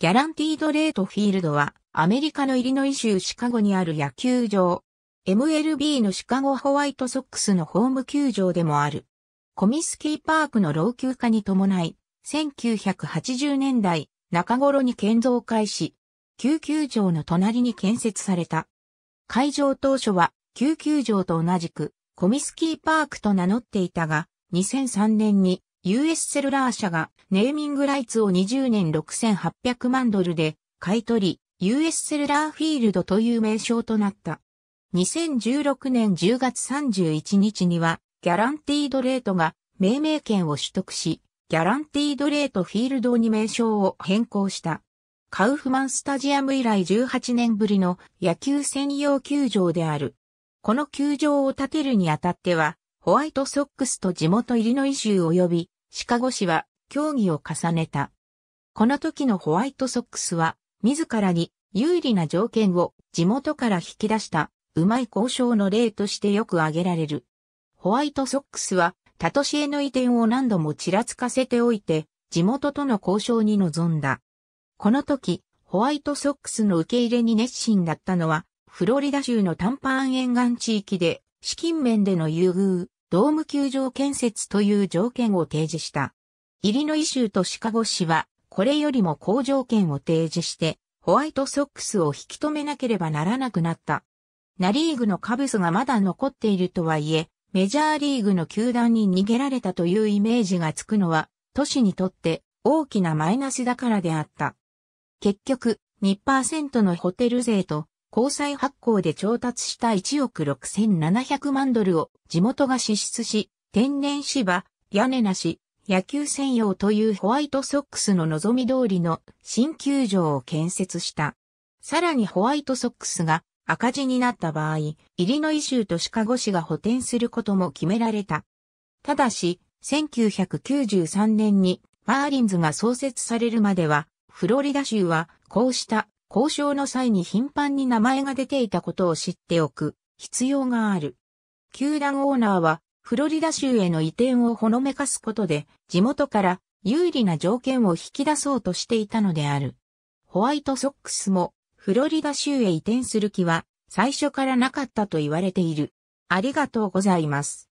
ギャランティードレートフィールドはアメリカのイリノイ州シカゴにある野球場。MLB のシカゴホワイトソックスのホーム球場でもある。コミスキーパークの老朽化に伴い、1980年代中頃に建造開始、救急場の隣に建設された。会場当初は救急場と同じくコミスキーパークと名乗っていたが、2003年に US セルラー社がネーミングライツを20年6800万ドルで買い取り、US セルラーフィールドという名称となった。2016年10月31日には、ギャランティードレートが命名権を取得し、ギャランティードレートフィールドに名称を変更した。カウフマンスタジアム以来18年ぶりの野球専用球場である。この球場を建てるにあたっては、ホワイトソックスと地元イリノイ州及びシカゴ市は協議を重ねた。この時のホワイトソックスは自らに有利な条件を地元から引き出したうまい交渉の例としてよく挙げられる。ホワイトソックスは他都市への移転を何度もちらつかせておいて地元との交渉に臨んだ。この時、ホワイトソックスの受け入れに熱心だったのは、フロリダ州のタンパーン沿岸地域で資金面での優遇、ドーム球場建設という条件を提示した。イリノイ州とシカゴ市は、これよりも好条件を提示して、ホワイトソックスを引き止めなければならなくなった。ナリーグのカブスがまだ残っているとはいえ、メジャーリーグの球団に逃げられたというイメージがつくのは、都市にとって大きなマイナスだからであった。結局、2%のホテル税と交際発行で調達した1億6700万ドルを地元が支出し、天然芝、屋根なし、野球専用というホワイトソックスの望み通りの新球場を建設した。さらにホワイトソックスが赤字になった場合、イリノイ州とシカゴ市が補填することも決められた。ただし、1993年にマーリンズが創設されるまでは、フロリダ州はこうした交渉の際に頻繁に名前が出ていたことを知っておく必要がある。球団オーナーはフロリダ州への移転をほのめかすことで地元から有利な条件を引き出そうとしていたのである。ホワイトソックスもフロリダ州へ移転する気は最初からなかったと言われている。ありがとうございます。